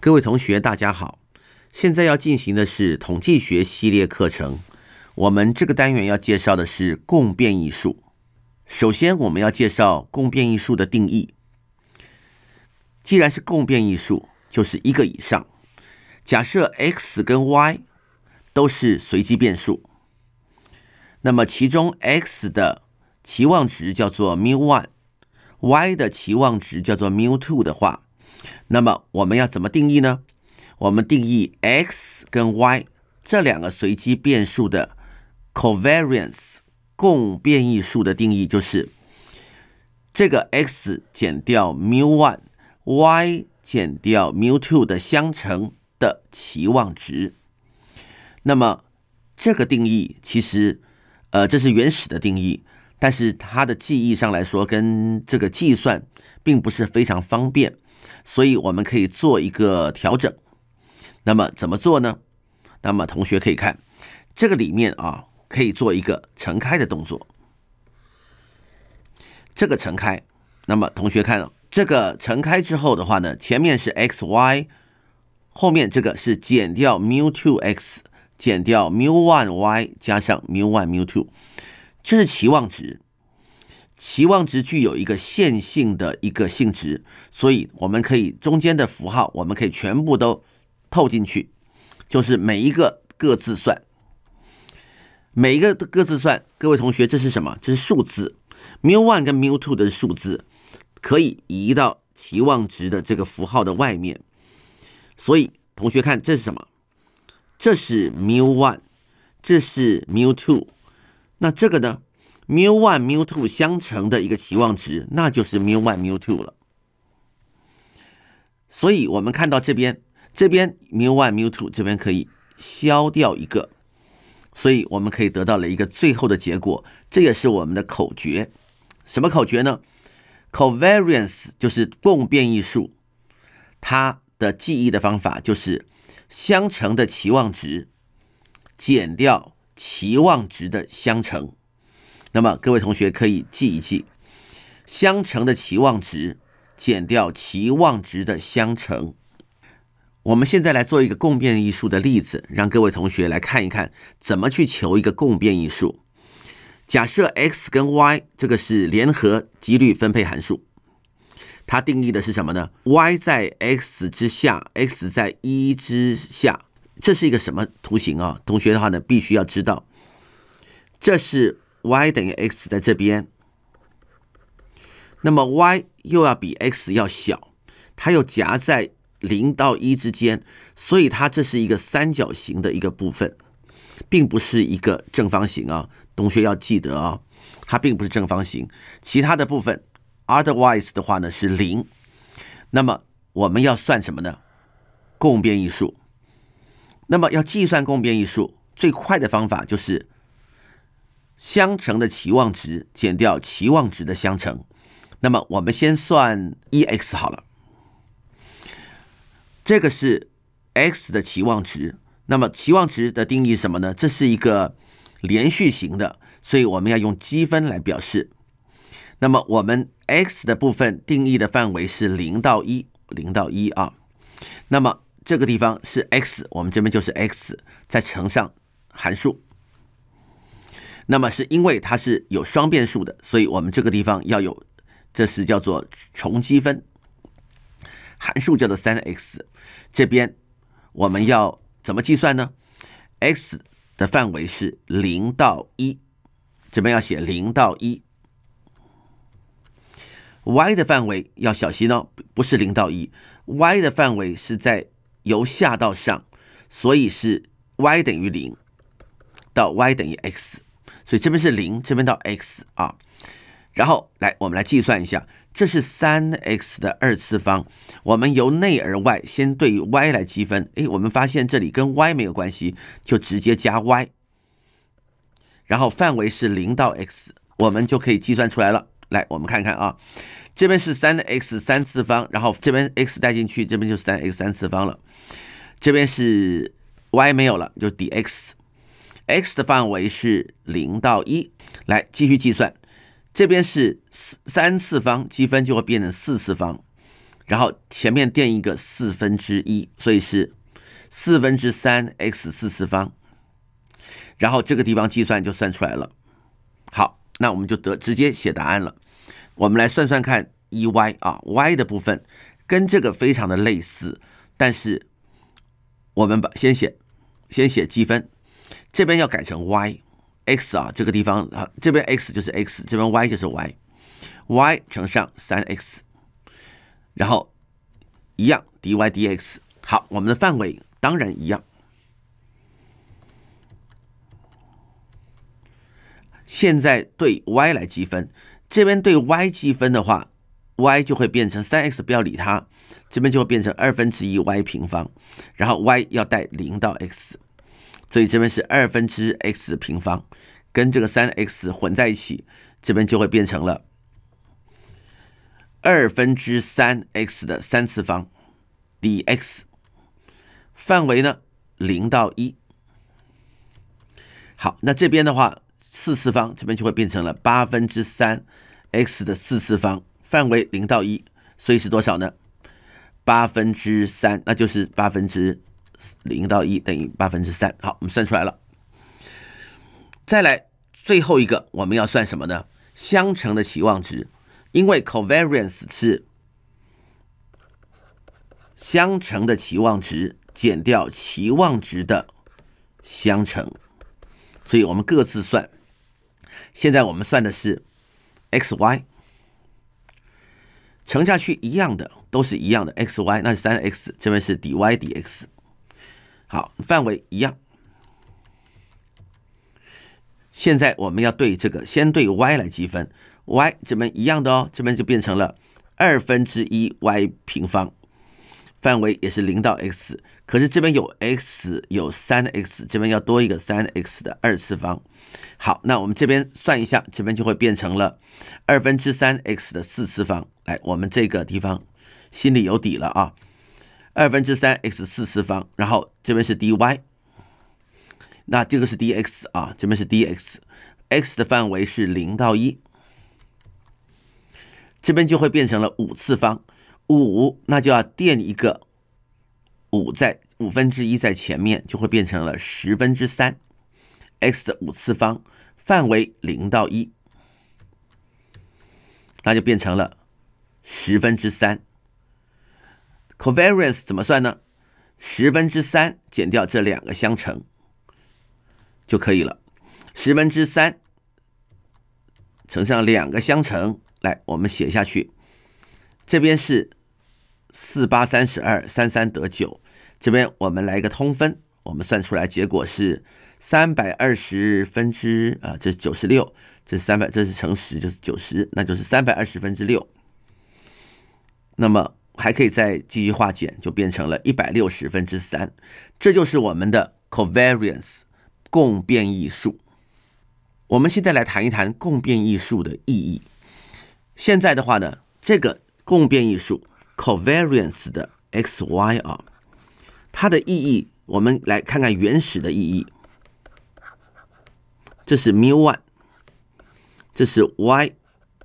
各位同学，大家好。现在要进行的是统计学系列课程。我们这个单元要介绍的是共变艺术。首先，我们要介绍共变艺术的定义。既然是共变艺术，就是一个以上。假设 X 跟 Y 都是随机变数，那么其中 X 的期望值叫做 mu one，Y 的期望值叫做 mu two 的话。那么我们要怎么定义呢？我们定义 x 跟 y 这两个随机变数的 covariance 共变异数的定义就是这个 x 减掉 mu one，y 减掉 mu two 的相乘的期望值。那么这个定义其实呃这是原始的定义，但是它的记忆上来说跟这个计算并不是非常方便。所以我们可以做一个调整，那么怎么做呢？那么同学可以看这个里面啊，可以做一个乘开的动作。这个乘开，那么同学看这个乘开之后的话呢，前面是 x y，后面这个是减掉 mu two x 减掉 mu one y 加上 mu one mu two，这是期望值。期望值具有一个线性的一个性质，所以我们可以中间的符号我们可以全部都透进去，就是每一个各自算，每一个各自算。各位同学，这是什么？这是数字，mu one 跟 mu two 的数字可以移到期望值的这个符号的外面。所以同学看，这是什么？这是 mu one，这是 mu two，那这个呢？mu one mu two 相乘的一个期望值，那就是 mu one mu two 了。所以，我们看到这边，这边 mu one mu two 这边可以消掉一个，所以我们可以得到了一个最后的结果。这也是我们的口诀，什么口诀呢？covariance 就是共变异数，它的记忆的方法就是相乘的期望值减掉期望值的相乘。那么各位同学可以记一记，相乘的期望值减掉期望值的相乘。我们现在来做一个共变艺数的例子，让各位同学来看一看怎么去求一个共变艺数。假设 X 跟 Y 这个是联合几率分配函数，它定义的是什么呢？Y 在 X 之下，X 在一之下，这是一个什么图形啊？同学的话呢，必须要知道，这是。y 等于 x 在这边，那么 y 又要比 x 要小，它又夹在零到一之间，所以它这是一个三角形的一个部分，并不是一个正方形啊，同学要记得啊，它并不是正方形。其他的部分 otherwise 的话呢是零，那么我们要算什么呢？共变异数。那么要计算共变异数，最快的方法就是。相乘的期望值减掉期望值的相乘，那么我们先算 E(X) 好了。这个是 X 的期望值，那么期望值的定义什么呢？这是一个连续型的，所以我们要用积分来表示。那么我们 X 的部分定义的范围是零到一，零到一啊。那么这个地方是 X，我们这边就是 X 再乘上函数。那么是因为它是有双变数的，所以我们这个地方要有，这是叫做重积分，函数叫做三 x，这边我们要怎么计算呢？x 的范围是零到一，这边要写零到一，y 的范围要小心哦，不是零到一，y 的范围是在由下到上，所以是 y 等于零到 y 等于 x。所以这边是零，这边到 x 啊，然后来我们来计算一下，这是三 x 的二次方，我们由内而外先对 y 来积分，哎，我们发现这里跟 y 没有关系，就直接加 y，然后范围是零到 x，我们就可以计算出来了。来，我们看看啊，这边是三 x 三次方，然后这边 x 带进去，这边就三 x 三次方了，这边是 y 没有了，就 dx。x 的范围是零到一，来继续计算，这边是四三次方积分就会变成四次方，然后前面垫一个四分之一，所以是四分之三 x 四次方，然后这个地方计算就算出来了。好，那我们就得直接写答案了。我们来算算看一 y 啊 y 的部分跟这个非常的类似，但是我们把先写先写积分。这边要改成 y x 啊，这个地方啊，这边 x 就是 x，这边 y 就是 y，y 乘上三 x，然后一样 d y d x。好，我们的范围当然一样。现在对 y 来积分，这边对 y 积分的话，y 就会变成三 x，不要理它，这边就会变成二分之一 y 平方，然后 y 要带零到 x。所以这边是二分之 x 平方，跟这个三 x 混在一起，这边就会变成了二分之三 x 的三次方 dx，范围呢零到一。好，那这边的话四次方，这边就会变成了八分之三 x 的四次方，范围零到一，所以是多少呢？八分之三，那就是八分之。零到一等于八分之三，好，我们算出来了。再来最后一个，我们要算什么呢？相乘的期望值，因为 covariance 是相乘的期望值减掉期望值的相乘，所以我们各自算。现在我们算的是 x y 乘下去一样的，都是一样的 x y，那是三 x 这边是 d y d x。好，范围一样。现在我们要对这个先对 y 来积分，y 这边一样的哦，这边就变成了二分之一 y 平方，范围也是零到 x，可是这边有 x 有三 x，这边要多一个三 x 的二次方。好，那我们这边算一下，这边就会变成了二分之三 x 的四次方。来，我们这个地方心里有底了啊。二分之三 x 四次方，然后这边是 dy，那这个是 dx 啊，这边是 dx，x 的范围是零到一，这边就会变成了五次方，五那就要垫一个五在五分之一在前面，就会变成了十分之三 x 的五次方，范围零到一，那就变成了十分之三。Covariance 怎么算呢？十分之三减掉这两个相乘就可以了。十分之三乘上两个相乘，来，我们写下去。这边是四八三十二，三三得九。这边我们来一个通分，我们算出来结果是三百二十分之啊，这是九十六，这是三百，这是乘十就是九十，那就是三百二十分之六。那么。还可以再继续化简，就变成了一百六十分之三，这就是我们的 covariance 共变异数。我们现在来谈一谈共变异数的意义。现在的话呢，这个共变异数 covariance 的 x y 啊，它的意义，我们来看看原始的意义。这是 mu one，这是 y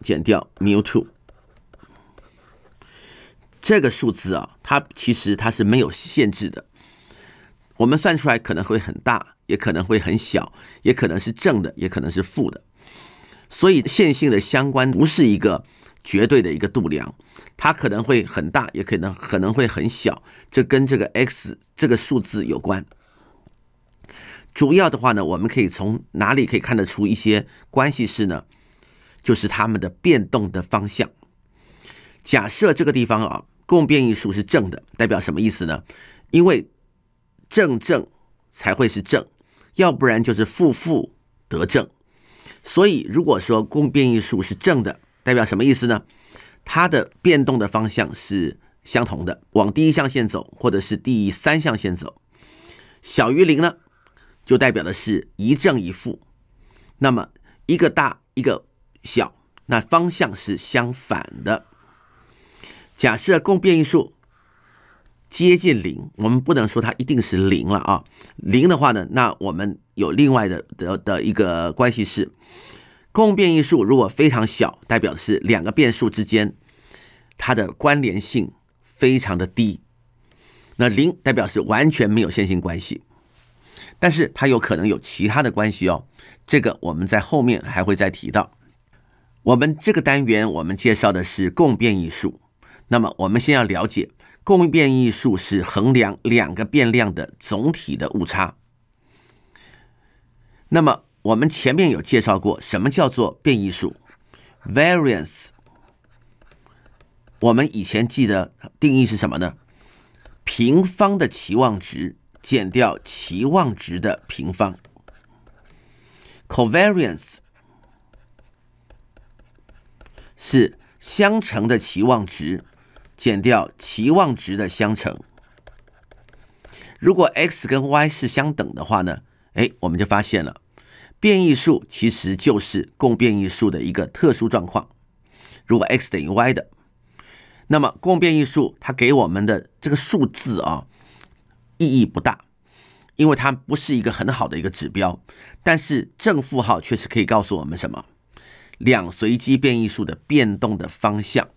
减掉 mu two。这个数字啊，它其实它是没有限制的。我们算出来可能会很大，也可能会很小，也可能是正的，也可能是负的。所以线性的相关不是一个绝对的一个度量，它可能会很大，也可能可能会很小。这跟这个 x 这个数字有关。主要的话呢，我们可以从哪里可以看得出一些关系式呢？就是它们的变动的方向。假设这个地方啊，共变异数是正的，代表什么意思呢？因为正正才会是正，要不然就是负负得正。所以如果说共变异数是正的，代表什么意思呢？它的变动的方向是相同的，往第一象限走，或者是第三象限走。小于零呢，就代表的是，一正一负，那么一个大一个小，那方向是相反的。假设共变异数接近零，我们不能说它一定是零了啊。零的话呢，那我们有另外的的的一个关系是，共变异数如果非常小，代表是两个变数之间它的关联性非常的低。那零代表是完全没有线性关系，但是它有可能有其他的关系哦。这个我们在后面还会再提到。我们这个单元我们介绍的是共变异数。那么我们先要了解，共变异数是衡量两个变量的总体的误差。那么我们前面有介绍过，什么叫做变异数？variance，我们以前记得定义是什么呢？平方的期望值减掉期望值的平方。covariance 是相乘的期望值。减掉期望值的相乘。如果 X 跟 Y 是相等的话呢？哎，我们就发现了，变异数其实就是共变异数的一个特殊状况。如果 X 等于 Y 的，那么共变异数它给我们的这个数字啊，意义不大，因为它不是一个很好的一个指标。但是正负号确实可以告诉我们什么？两随机变异数的变动的方向。